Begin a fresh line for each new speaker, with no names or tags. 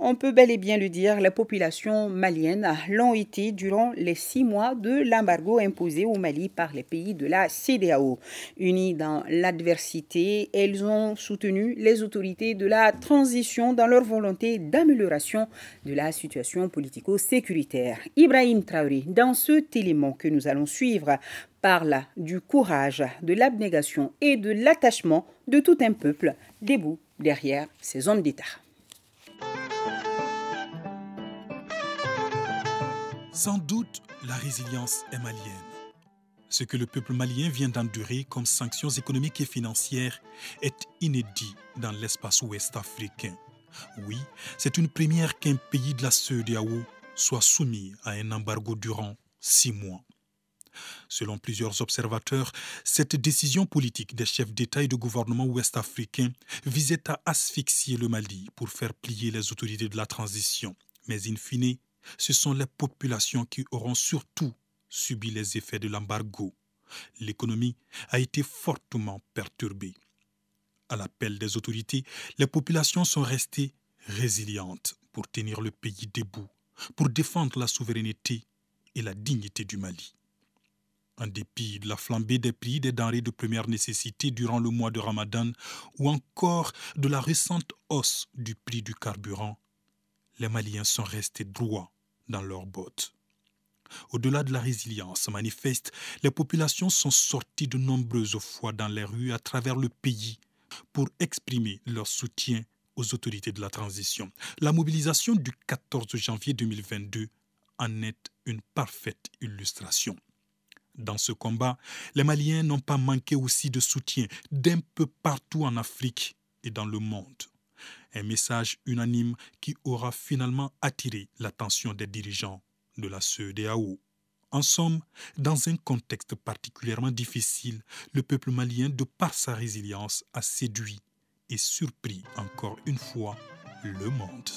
on peut bel et bien le dire, la population malienne l'ont été durant les six mois de l'embargo imposé au Mali par les pays de la CDAO. Unies dans l'adversité, elles ont soutenu les autorités de la transition dans leur volonté d'amélioration de la situation politico-sécuritaire. Ibrahim Traoré, dans cet élément que nous allons suivre, parle du courage, de l'abnégation et de l'attachement de tout un peuple debout derrière ces hommes d'État. Sans doute
la résilience est malienne. Ce que le peuple malien vient d'endurer comme sanctions économiques et financières est inédit dans l'espace ouest africain. Oui, c'est une première qu'un pays de la CEDEAO soit soumis à un embargo durant six mois. Selon plusieurs observateurs, cette décision politique des chefs d'État et de gouvernement ouest-africains visait à asphyxier le Mali pour faire plier les autorités de la transition. Mais in fine, ce sont les populations qui auront surtout subi les effets de l'embargo. L'économie a été fortement perturbée. À l'appel des autorités, les populations sont restées résilientes pour tenir le pays debout, pour défendre la souveraineté et la dignité du Mali. En dépit de la flambée des prix des denrées de première nécessité durant le mois de Ramadan ou encore de la récente hausse du prix du carburant, les Maliens sont restés droits dans leurs bottes. Au-delà de la résilience manifeste, les populations sont sorties de nombreuses fois dans les rues à travers le pays pour exprimer leur soutien aux autorités de la transition. La mobilisation du 14 janvier 2022 en est une parfaite illustration. Dans ce combat, les Maliens n'ont pas manqué aussi de soutien d'un peu partout en Afrique et dans le monde. Un message unanime qui aura finalement attiré l'attention des dirigeants de la CEDAO. En somme, dans un contexte particulièrement difficile, le peuple malien, de par sa résilience, a séduit et surpris encore une fois le monde.